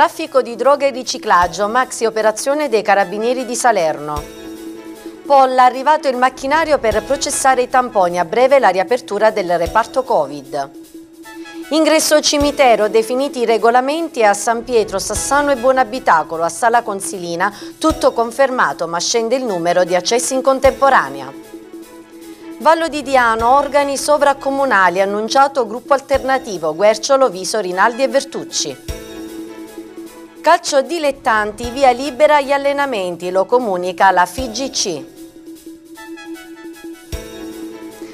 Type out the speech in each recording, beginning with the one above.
Traffico di droga e riciclaggio, maxi operazione dei carabinieri di Salerno. Polla, arrivato il macchinario per processare i tamponi, a breve la riapertura del reparto Covid. Ingresso cimitero, definiti i regolamenti a San Pietro, Sassano e Buonabitacolo, a Sala Consilina, tutto confermato ma scende il numero di accessi in contemporanea. Vallo di Diano, organi sovracomunali, annunciato gruppo alternativo, Guerciolo, Viso, Rinaldi e Vertucci. Calcio dilettanti, via libera agli allenamenti, lo comunica la FIGC.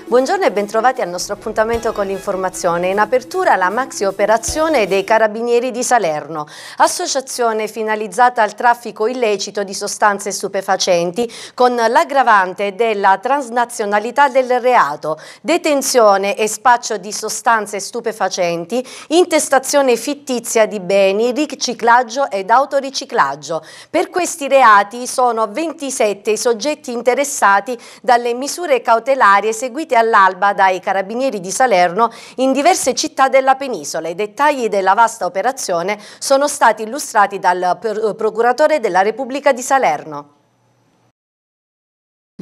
Buongiorno e bentrovati al nostro appuntamento con l'informazione. In apertura la maxi operazione dei Carabinieri di Salerno, associazione finalizzata al traffico illecito di sostanze stupefacenti con l'aggravante della transnazionalità del reato, detenzione e spaccio di sostanze stupefacenti, intestazione fittizia di beni, riciclaggio ed autoriciclaggio. Per questi reati sono 27 i soggetti interessati dalle misure cautelari eseguite all'alba dai carabinieri di Salerno in diverse città della penisola. I dettagli della vasta operazione sono stati illustrati dal procuratore della Repubblica di Salerno.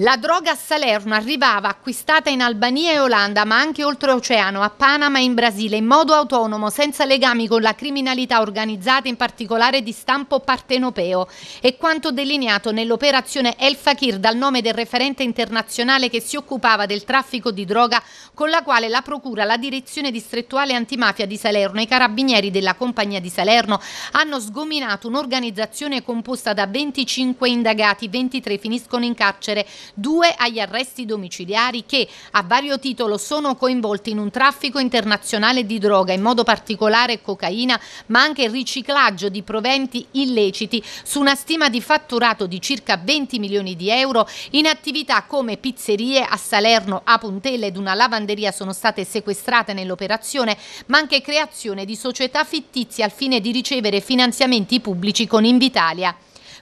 La droga a Salerno arrivava acquistata in Albania e Olanda, ma anche oltreoceano, a Panama e in Brasile, in modo autonomo, senza legami con la criminalità organizzata, in particolare di stampo partenopeo. È quanto delineato nell'operazione El Fakir dal nome del referente internazionale che si occupava del traffico di droga, con la quale la Procura, la Direzione Distrettuale Antimafia di Salerno e i Carabinieri della Compagnia di Salerno hanno sgominato un'organizzazione composta da 25 indagati, 23 finiscono in carcere due agli arresti domiciliari che a vario titolo sono coinvolti in un traffico internazionale di droga, in modo particolare cocaina, ma anche riciclaggio di proventi illeciti su una stima di fatturato di circa 20 milioni di euro in attività come pizzerie a Salerno, a Puntella ed una lavanderia sono state sequestrate nell'operazione, ma anche creazione di società fittizie al fine di ricevere finanziamenti pubblici con Invitalia.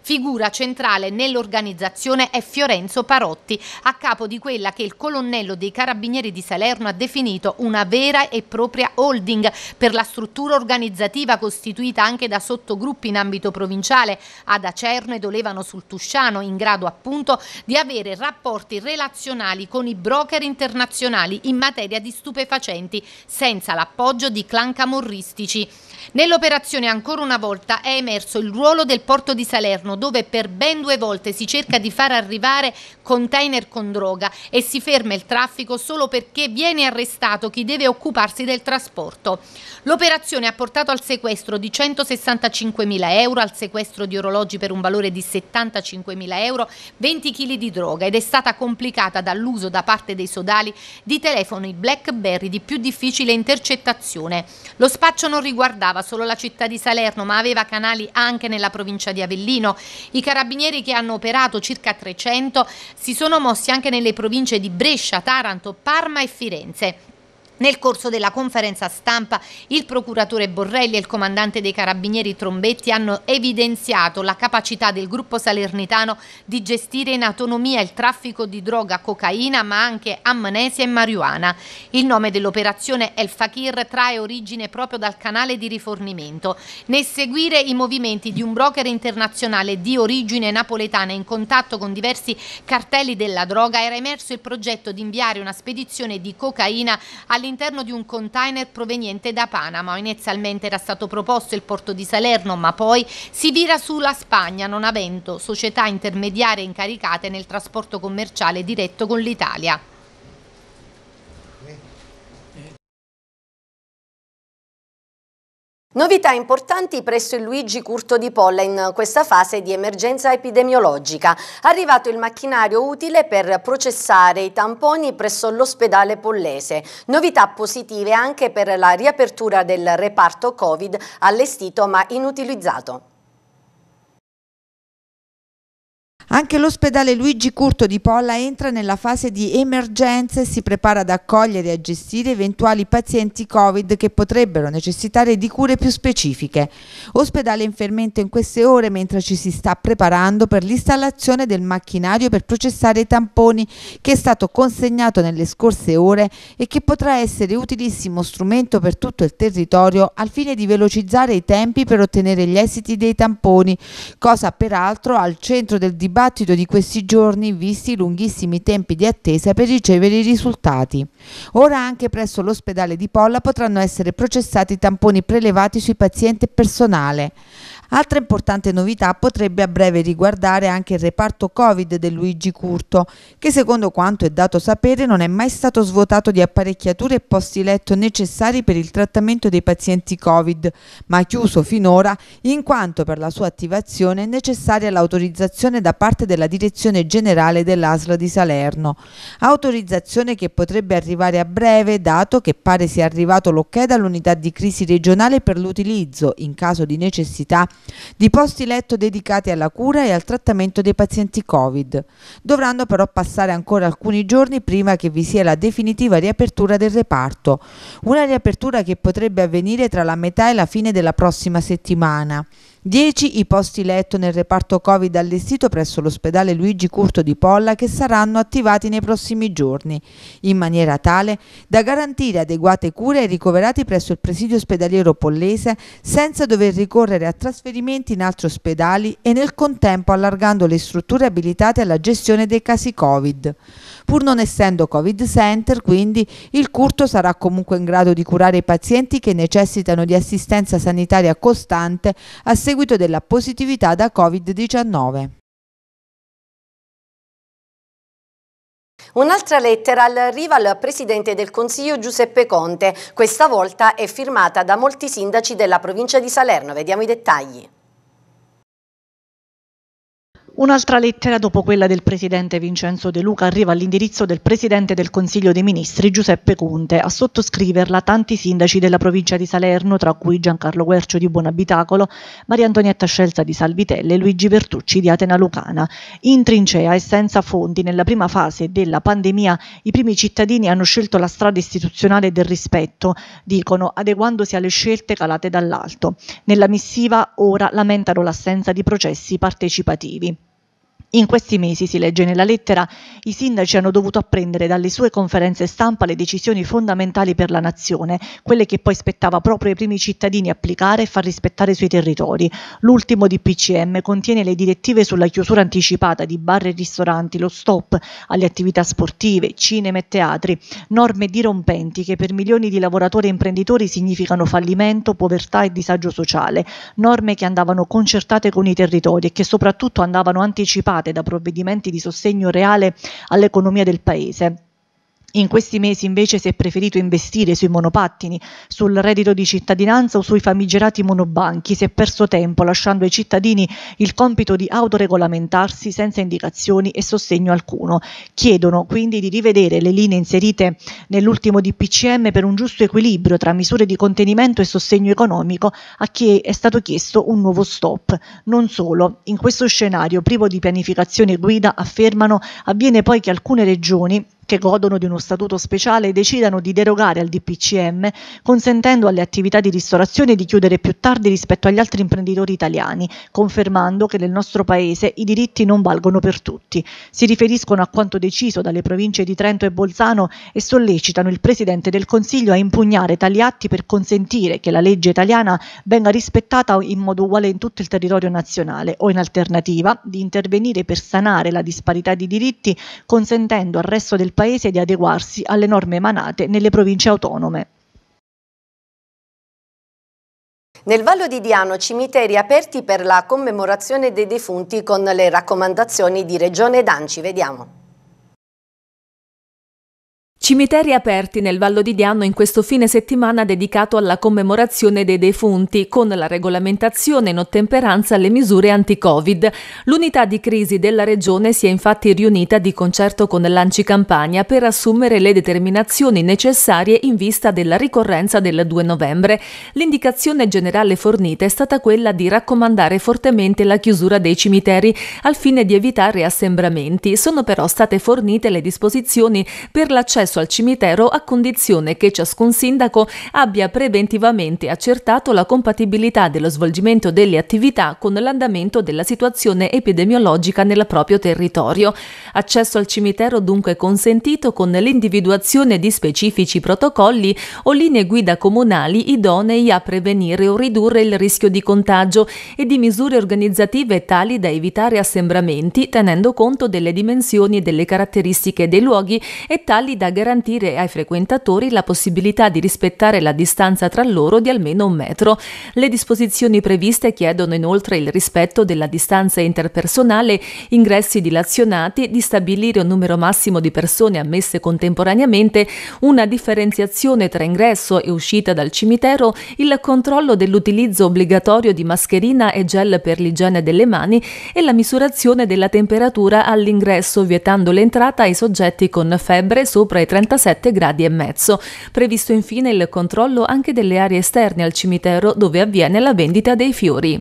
Figura centrale nell'organizzazione è Fiorenzo Parotti, a capo di quella che il colonnello dei Carabinieri di Salerno ha definito una vera e propria holding per la struttura organizzativa costituita anche da sottogruppi in ambito provinciale ad Acerno ed Olevano sul Tusciano, in grado appunto di avere rapporti relazionali con i broker internazionali in materia di stupefacenti, senza l'appoggio di clan camorristici. Nell'operazione ancora una volta è emerso il ruolo del porto di Salerno Milano dove per ben due volte si cerca di far arrivare container con droga e si ferma il traffico solo perché viene arrestato chi deve occuparsi del trasporto. L'operazione ha portato al sequestro di 165.000 euro, al sequestro di orologi per un valore di 75.000 euro, 20 kg di droga ed è stata complicata dall'uso da parte dei sodali di telefoni BlackBerry di più difficile intercettazione. Lo spaccio non riguardava solo la città di Salerno ma aveva canali anche nella provincia di Avellino, i carabinieri che hanno operato circa 300 si sono mossi anche nelle province di Brescia, Taranto, Parma e Firenze. Nel corso della conferenza stampa il procuratore Borrelli e il comandante dei carabinieri Trombetti hanno evidenziato la capacità del gruppo salernitano di gestire in autonomia il traffico di droga cocaina ma anche amnesia e marijuana. Il nome dell'operazione El Fakir trae origine proprio dal canale di rifornimento. Nel seguire i movimenti di un broker internazionale di origine napoletana in contatto con diversi cartelli della droga era emerso il progetto di inviare una spedizione di cocaina all'interno all'interno di un container proveniente da Panama. Inizialmente era stato proposto il porto di Salerno, ma poi si vira sulla Spagna, non avendo società intermediarie incaricate nel trasporto commerciale diretto con l'Italia. Novità importanti presso il Luigi Curto di Polla in questa fase di emergenza epidemiologica. Arrivato il macchinario utile per processare i tamponi presso l'ospedale pollese. Novità positive anche per la riapertura del reparto Covid allestito ma inutilizzato. Anche l'ospedale Luigi Curto di Polla entra nella fase di emergenza e si prepara ad accogliere e a gestire eventuali pazienti Covid che potrebbero necessitare di cure più specifiche. Ospedale in fermento in queste ore mentre ci si sta preparando per l'installazione del macchinario per processare i tamponi che è stato consegnato nelle scorse ore e che potrà essere utilissimo strumento per tutto il territorio al fine di velocizzare i tempi per ottenere gli esiti dei tamponi, cosa peraltro al centro del dibattito dibattito di questi giorni visti i lunghissimi tempi di attesa per ricevere i risultati. Ora anche presso l'ospedale di Polla potranno essere processati tamponi prelevati sui pazienti e personale. Altra importante novità potrebbe a breve riguardare anche il reparto Covid del Luigi Curto, che secondo quanto è dato sapere non è mai stato svuotato di apparecchiature e posti letto necessari per il trattamento dei pazienti Covid, ma chiuso finora in quanto per la sua attivazione è necessaria l'autorizzazione da parte della Direzione Generale dell'Asla di Salerno. Autorizzazione che potrebbe arrivare a breve, dato che pare sia arrivato l'ok dall'unità di crisi regionale per l'utilizzo, in caso di necessità, di posti letto dedicati alla cura e al trattamento dei pazienti Covid. Dovranno però passare ancora alcuni giorni prima che vi sia la definitiva riapertura del reparto, una riapertura che potrebbe avvenire tra la metà e la fine della prossima settimana. 10 i posti letto nel reparto Covid allestito presso l'ospedale Luigi Curto di Polla che saranno attivati nei prossimi giorni, in maniera tale da garantire adeguate cure ai ricoverati presso il presidio ospedaliero pollese senza dover ricorrere a trasferimenti in altri ospedali e nel contempo allargando le strutture abilitate alla gestione dei casi Covid. Pur non essendo Covid Center, quindi, il Curto sarà comunque in grado di curare i pazienti che necessitano di assistenza sanitaria costante a seguito seguito della positività da Covid-19. Un'altra lettera arriva al Presidente del Consiglio Giuseppe Conte, questa volta è firmata da molti sindaci della provincia di Salerno. Vediamo i dettagli. Un'altra lettera dopo quella del presidente Vincenzo De Luca arriva all'indirizzo del presidente del Consiglio dei Ministri Giuseppe Conte, a sottoscriverla tanti sindaci della provincia di Salerno, tra cui Giancarlo Guercio di Buonabitacolo, Maria Antonietta Scelza di Salvitelle e Luigi Bertucci di Atena Lucana. In trincea e senza fondi, nella prima fase della pandemia i primi cittadini hanno scelto la strada istituzionale del rispetto, dicono, adeguandosi alle scelte calate dall'alto. Nella missiva ora lamentano l'assenza di processi partecipativi. In questi mesi, si legge nella lettera, i sindaci hanno dovuto apprendere dalle sue conferenze stampa le decisioni fondamentali per la nazione, quelle che poi spettava proprio ai primi cittadini applicare e far rispettare sui territori. L'ultimo DPCM contiene le direttive sulla chiusura anticipata di bar e ristoranti, lo stop alle attività sportive, cinema e teatri, norme dirompenti che per milioni di lavoratori e imprenditori significano fallimento, povertà e disagio sociale, norme che andavano concertate con i territori e che soprattutto andavano anticipate supportate da provvedimenti di sostegno reale all'economia del Paese. In questi mesi invece si è preferito investire sui monopattini, sul reddito di cittadinanza o sui famigerati monobanchi, si è perso tempo lasciando ai cittadini il compito di autoregolamentarsi senza indicazioni e sostegno alcuno. Chiedono quindi di rivedere le linee inserite nell'ultimo DPCM per un giusto equilibrio tra misure di contenimento e sostegno economico a chi è stato chiesto un nuovo stop. Non solo, in questo scenario privo di pianificazione e guida, affermano, avviene poi che alcune regioni che godono di uno statuto speciale decidano di derogare al DPCM, consentendo alle attività di ristorazione di chiudere più tardi rispetto agli altri imprenditori italiani, confermando che nel nostro Paese i diritti non valgono per tutti. Si riferiscono a quanto deciso dalle province di Trento e Bolzano e sollecitano il Presidente del Consiglio a impugnare tali atti per consentire che la legge italiana venga rispettata in modo uguale in tutto il territorio nazionale o in alternativa di intervenire per sanare la disparità di diritti consentendo al resto del Paese Paese di adeguarsi alle norme emanate nelle province autonome. Nel Vallo di Diano cimiteri aperti per la commemorazione dei defunti con le raccomandazioni di Regione Danci. Vediamo. Cimiteri aperti nel Vallo di Diano in questo fine settimana dedicato alla commemorazione dei defunti con la regolamentazione in ottemperanza alle misure anti-Covid. L'unità di crisi della regione si è infatti riunita di concerto con l'Anci Campania per assumere le determinazioni necessarie in vista della ricorrenza del 2 novembre. L'indicazione generale fornita è stata quella di raccomandare fortemente la chiusura dei cimiteri al fine di evitare assembramenti. Sono però state fornite le disposizioni per l'accesso accesso al cimitero a condizione che ciascun sindaco abbia preventivamente accertato la compatibilità dello svolgimento delle attività con l'andamento della situazione epidemiologica nel proprio territorio. Accesso al cimitero dunque consentito con l'individuazione di specifici protocolli o linee guida comunali idonei a prevenire o ridurre il rischio di contagio e di misure organizzative tali da evitare assembramenti tenendo conto delle dimensioni e delle caratteristiche dei luoghi e tali da garantire garantire ai frequentatori la possibilità di rispettare la distanza tra loro di almeno un metro. Le disposizioni previste chiedono inoltre il rispetto della distanza interpersonale, ingressi dilazionati, di stabilire un numero massimo di persone ammesse contemporaneamente, una differenziazione tra ingresso e uscita dal cimitero, il controllo dell'utilizzo obbligatorio di mascherina e gel per l'igiene delle mani e la misurazione della temperatura all'ingresso vietando l'entrata ai soggetti con febbre sopra i 37 gradi e mezzo. Previsto infine il controllo anche delle aree esterne al cimitero dove avviene la vendita dei fiori.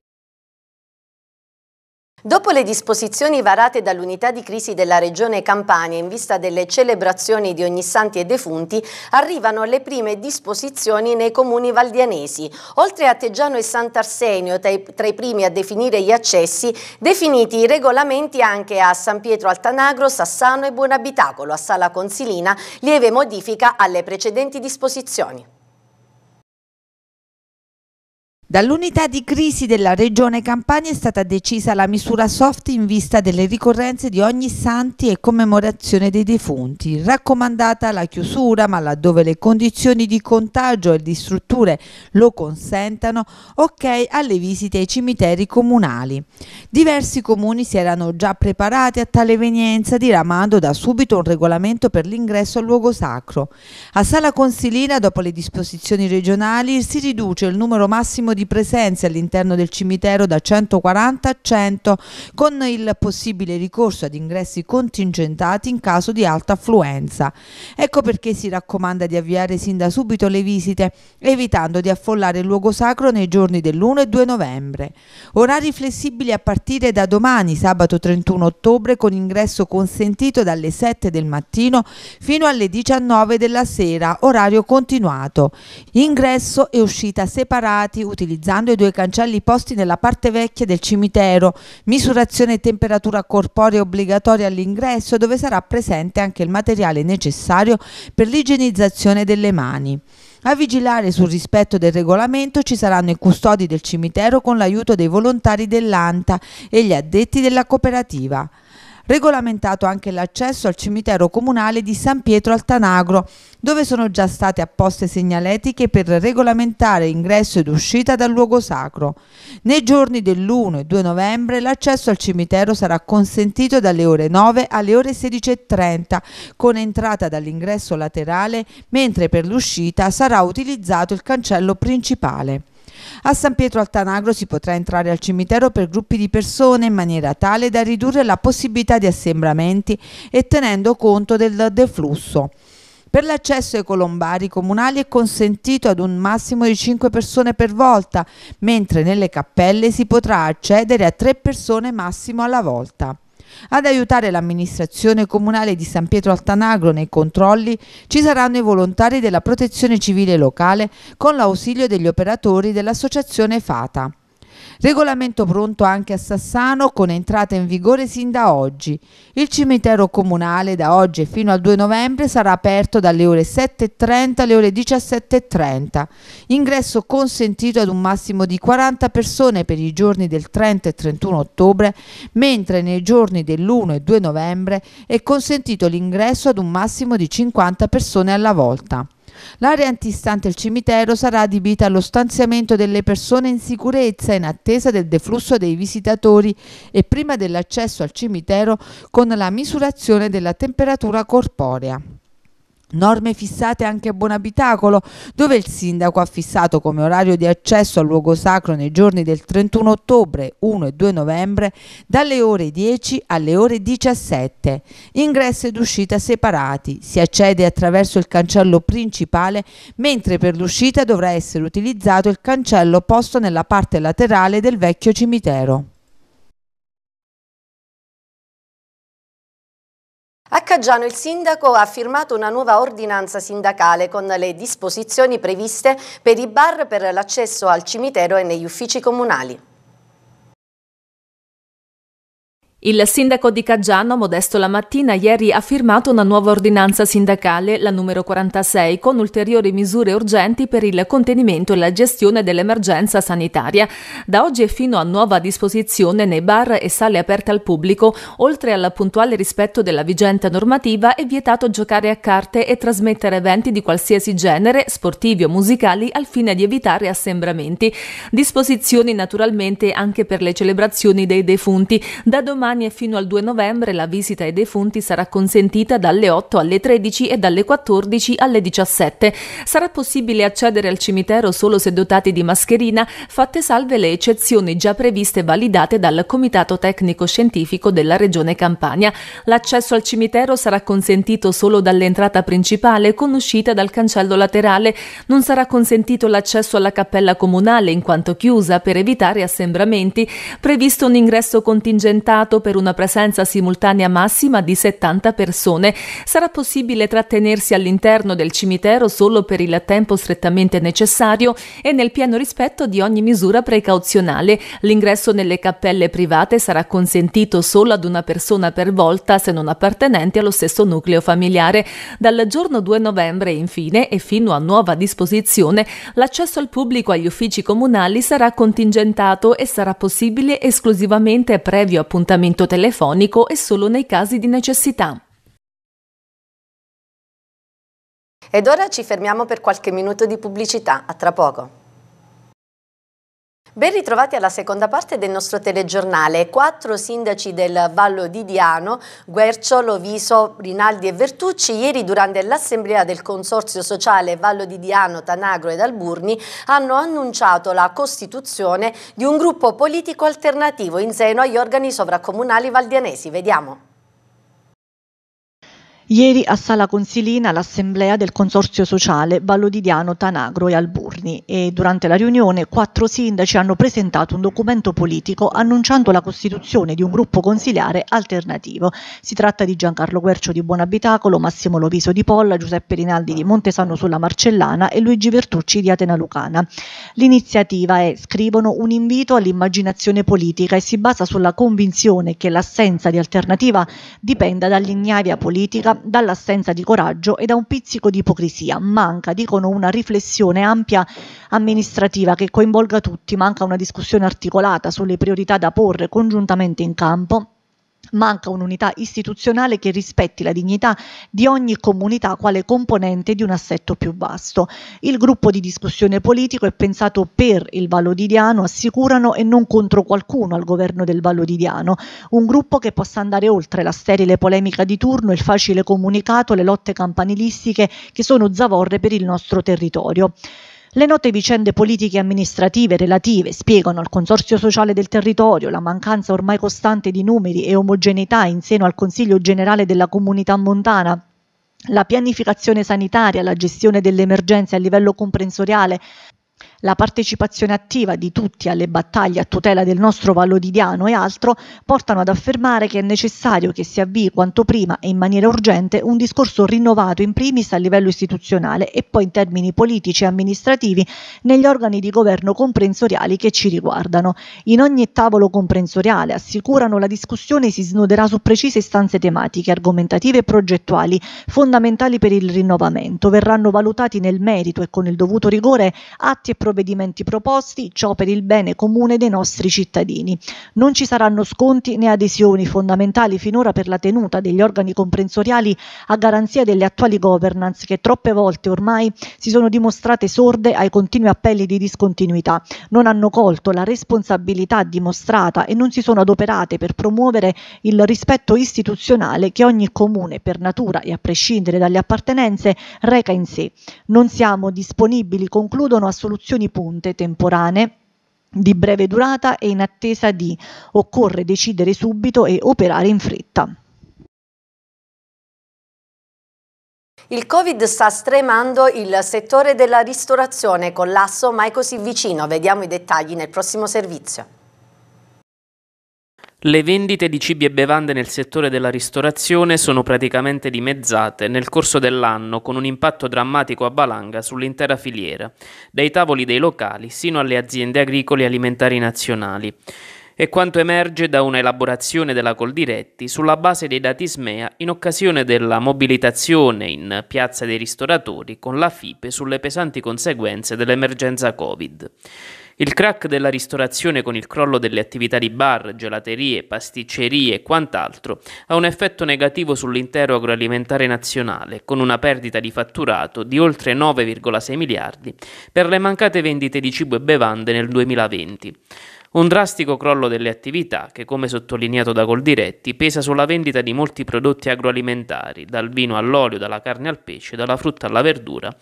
Dopo le disposizioni varate dall'unità di crisi della regione Campania in vista delle celebrazioni di ogni santi e defunti, arrivano le prime disposizioni nei comuni valdianesi. Oltre a Teggiano e Sant'Arsenio, tra i primi a definire gli accessi, definiti i regolamenti anche a San Pietro Altanagro, Sassano e Buonabitacolo. A Sala Consilina lieve modifica alle precedenti disposizioni. Dall'unità di crisi della regione Campania è stata decisa la misura soft in vista delle ricorrenze di ogni santi e commemorazione dei defunti. Raccomandata la chiusura, ma laddove le condizioni di contagio e di strutture lo consentano, ok alle visite ai cimiteri comunali. Diversi comuni si erano già preparati a tale evenienza diramando da subito un regolamento per l'ingresso al luogo sacro. A Sala Consilina, dopo le disposizioni regionali, si riduce il numero massimo di di presenze all'interno del cimitero da 140 a 100 con il possibile ricorso ad ingressi contingentati in caso di alta affluenza. Ecco perché si raccomanda di avviare sin da subito le visite, evitando di affollare il luogo sacro nei giorni dell'1 e 2 novembre. Orari flessibili a partire da domani, sabato 31 ottobre, con ingresso consentito dalle 7 del mattino fino alle 19 della sera, orario continuato. Ingresso e uscita separati utilizzati utilizzando i due cancelli posti nella parte vecchia del cimitero, misurazione e temperatura corporea obbligatoria all'ingresso dove sarà presente anche il materiale necessario per l'igienizzazione delle mani. A vigilare sul rispetto del regolamento ci saranno i custodi del cimitero con l'aiuto dei volontari dell'ANTA e gli addetti della cooperativa regolamentato anche l'accesso al cimitero comunale di San Pietro al Tanagro, dove sono già state apposte segnaletiche per regolamentare ingresso ed uscita dal luogo sacro. Nei giorni dell'1 e 2 novembre l'accesso al cimitero sarà consentito dalle ore 9 alle ore 16.30 con entrata dall'ingresso laterale, mentre per l'uscita sarà utilizzato il cancello principale. A San Pietro Altanagro si potrà entrare al cimitero per gruppi di persone in maniera tale da ridurre la possibilità di assembramenti e tenendo conto del deflusso. Per l'accesso ai colombari comunali è consentito ad un massimo di 5 persone per volta, mentre nelle cappelle si potrà accedere a 3 persone massimo alla volta. Ad aiutare l'amministrazione comunale di San Pietro Altanagro nei controlli ci saranno i volontari della protezione civile locale con l'ausilio degli operatori dell'associazione FATA. Regolamento pronto anche a Sassano con entrata in vigore sin da oggi. Il cimitero comunale da oggi fino al 2 novembre sarà aperto dalle ore 7.30 alle ore 17.30. Ingresso consentito ad un massimo di 40 persone per i giorni del 30 e 31 ottobre, mentre nei giorni dell'1 e 2 novembre è consentito l'ingresso ad un massimo di 50 persone alla volta. L'area antistante il cimitero sarà adibita allo stanziamento delle persone in sicurezza in attesa del deflusso dei visitatori e prima dell'accesso al cimitero con la misurazione della temperatura corporea norme fissate anche a Buonabitacolo, dove il sindaco ha fissato come orario di accesso al luogo sacro nei giorni del 31 ottobre, 1 e 2 novembre, dalle ore 10 alle ore 17. Ingresso ed uscita separati, si accede attraverso il cancello principale, mentre per l'uscita dovrà essere utilizzato il cancello posto nella parte laterale del vecchio cimitero. A Caggiano il sindaco ha firmato una nuova ordinanza sindacale con le disposizioni previste per i bar per l'accesso al cimitero e negli uffici comunali. Il sindaco di Caggiano, Modesto Lamattina, ieri ha firmato una nuova ordinanza sindacale, la numero 46, con ulteriori misure urgenti per il contenimento e la gestione dell'emergenza sanitaria. Da oggi è fino a nuova disposizione nei bar e sale aperte al pubblico, oltre al puntuale rispetto della vigente normativa, è vietato giocare a carte e trasmettere eventi di qualsiasi genere, sportivi o musicali, al fine di evitare assembramenti. Disposizioni naturalmente anche per le celebrazioni dei defunti. Da domani domani e fino al 2 novembre la visita ai defunti sarà consentita dalle 8 alle 13 e dalle 14 alle 17. Sarà possibile accedere al cimitero solo se dotati di mascherina, fatte salve le eccezioni già previste e validate dal Comitato Tecnico Scientifico della Regione Campania. L'accesso al cimitero sarà consentito solo dall'entrata principale con uscita dal cancello laterale. Non sarà consentito l'accesso alla cappella comunale in quanto chiusa per evitare assembramenti. Previsto un ingresso contingentato per una presenza simultanea massima di 70 persone. Sarà possibile trattenersi all'interno del cimitero solo per il tempo strettamente necessario e nel pieno rispetto di ogni misura precauzionale. L'ingresso nelle cappelle private sarà consentito solo ad una persona per volta se non appartenente allo stesso nucleo familiare. Dal giorno 2 novembre, infine, e fino a nuova disposizione, l'accesso al pubblico agli uffici comunali sarà contingentato e sarà possibile esclusivamente previo appuntamento appuntamento telefonico e solo nei casi di necessità. Ed ora ci fermiamo per qualche minuto di pubblicità, a tra poco. Ben ritrovati alla seconda parte del nostro telegiornale. Quattro sindaci del Vallo di Diano, Guerciolo, Viso, Rinaldi e Vertucci, ieri durante l'assemblea del Consorzio Sociale Vallo di Diano, Tanagro ed Alburni, hanno annunciato la costituzione di un gruppo politico alternativo in seno agli organi sovracomunali valdianesi. Vediamo. Ieri a Sala Consilina l'assemblea del Consorzio Sociale Vallo Vallodidiano Tanagro e Alburni e durante la riunione quattro sindaci hanno presentato un documento politico annunciando la costituzione di un gruppo consiliare alternativo. Si tratta di Giancarlo Guercio di Buonabitacolo, Massimo Loviso di Polla, Giuseppe Rinaldi di Montesano sulla Marcellana e Luigi Vertucci di Atena Lucana. L'iniziativa è, scrivono, un invito all'immaginazione politica e si basa sulla convinzione che l'assenza di alternativa dipenda dall'ignavia politica dall'assenza di coraggio e da un pizzico di ipocrisia. Manca, dicono, una riflessione ampia amministrativa che coinvolga tutti, manca una discussione articolata sulle priorità da porre congiuntamente in campo Manca un'unità istituzionale che rispetti la dignità di ogni comunità quale componente di un assetto più vasto. Il gruppo di discussione politico è pensato per il Vallodidiano, assicurano, e non contro qualcuno al governo del Vallodidiano. Un gruppo che possa andare oltre la sterile polemica di turno, il facile comunicato, le lotte campanilistiche che sono zavorre per il nostro territorio. Le note vicende politiche e amministrative relative spiegano al consorzio sociale del territorio la mancanza ormai costante di numeri e omogeneità in seno al Consiglio generale della comunità montana, la pianificazione sanitaria, la gestione delle emergenze a livello comprensoriale, la partecipazione attiva di tutti alle battaglie a tutela del nostro Vallodidiano e altro portano ad affermare che è necessario che si avvii quanto prima e in maniera urgente un discorso rinnovato in primis a livello istituzionale e poi in termini politici e amministrativi negli organi di governo comprensoriali che ci riguardano. In ogni tavolo comprensoriale assicurano la discussione si snoderà su precise istanze tematiche, argomentative e progettuali fondamentali per il rinnovamento. Verranno valutati nel merito e con il dovuto rigore atti e progetti provvedimenti proposti, ciò per il bene comune dei nostri cittadini. Non ci saranno sconti né adesioni fondamentali finora per la tenuta degli organi comprensoriali a garanzia delle attuali governance che troppe volte ormai si sono dimostrate sorde ai continui appelli di discontinuità. Non hanno colto la responsabilità dimostrata e non si sono adoperate per promuovere il rispetto istituzionale che ogni comune per natura e a prescindere dalle appartenenze reca in sé. Non siamo disponibili, concludono, a soluzioni azioni punte temporanee di breve durata e in attesa di occorre decidere subito e operare in fretta. Il Covid sta stremando il settore della ristorazione, collasso mai così vicino. Vediamo i dettagli nel prossimo servizio. Le vendite di cibi e bevande nel settore della ristorazione sono praticamente dimezzate nel corso dell'anno con un impatto drammatico a valanga sull'intera filiera, dai tavoli dei locali sino alle aziende agricole e alimentari nazionali. E quanto emerge da una elaborazione della Coldiretti sulla base dei dati SMEA in occasione della mobilitazione in Piazza dei Ristoratori con la FIPE sulle pesanti conseguenze dell'emergenza Covid. Il crack della ristorazione con il crollo delle attività di bar, gelaterie, pasticcerie e quant'altro ha un effetto negativo sull'intero agroalimentare nazionale, con una perdita di fatturato di oltre 9,6 miliardi per le mancate vendite di cibo e bevande nel 2020. Un drastico crollo delle attività che, come sottolineato da Goldiretti, pesa sulla vendita di molti prodotti agroalimentari, dal vino all'olio, dalla carne al pesce, dalla frutta alla verdura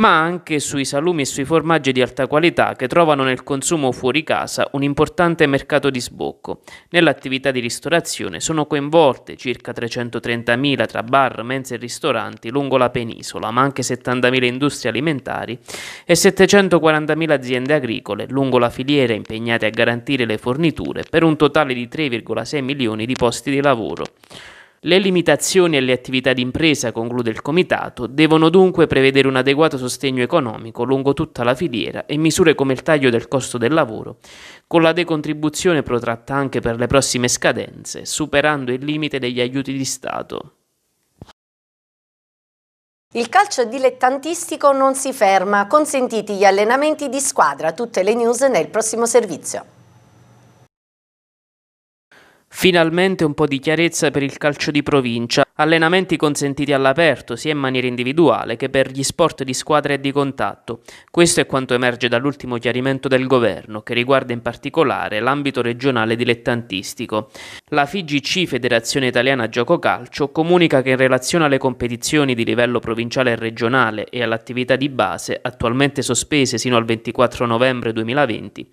ma anche sui salumi e sui formaggi di alta qualità che trovano nel consumo fuori casa un importante mercato di sbocco. Nell'attività di ristorazione sono coinvolte circa 330.000 tra bar, mense e ristoranti lungo la penisola, ma anche 70.000 industrie alimentari e 740.000 aziende agricole lungo la filiera impegnate a garantire le forniture per un totale di 3,6 milioni di posti di lavoro. Le limitazioni alle attività d'impresa, conclude il Comitato, devono dunque prevedere un adeguato sostegno economico lungo tutta la filiera e misure come il taglio del costo del lavoro, con la decontribuzione protratta anche per le prossime scadenze, superando il limite degli aiuti di Stato. Il calcio dilettantistico non si ferma, consentiti gli allenamenti di squadra, tutte le news nel prossimo servizio. Finalmente un po' di chiarezza per il calcio di provincia. Allenamenti consentiti all'aperto, sia in maniera individuale che per gli sport di squadra e di contatto. Questo è quanto emerge dall'ultimo chiarimento del governo, che riguarda in particolare l'ambito regionale dilettantistico. La FIGC, Federazione Italiana Gioco Calcio, comunica che in relazione alle competizioni di livello provinciale e regionale e all'attività di base, attualmente sospese sino al 24 novembre 2020,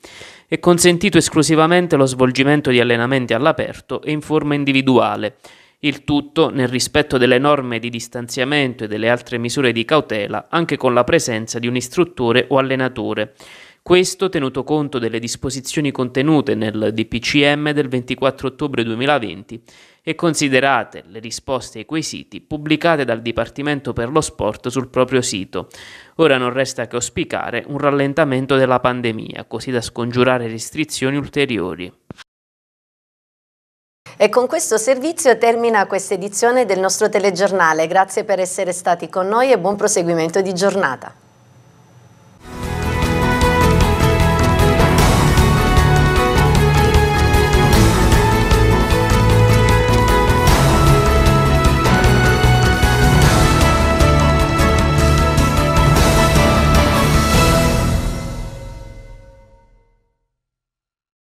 è consentito esclusivamente lo svolgimento di allenamenti all'aperto e in forma individuale il tutto nel rispetto delle norme di distanziamento e delle altre misure di cautela, anche con la presenza di un istruttore o allenatore. Questo tenuto conto delle disposizioni contenute nel DPCM del 24 ottobre 2020 e considerate le risposte ai quesiti pubblicate dal Dipartimento per lo Sport sul proprio sito. Ora non resta che auspicare un rallentamento della pandemia, così da scongiurare restrizioni ulteriori. E con questo servizio termina questa edizione del nostro telegiornale. Grazie per essere stati con noi e buon proseguimento di giornata.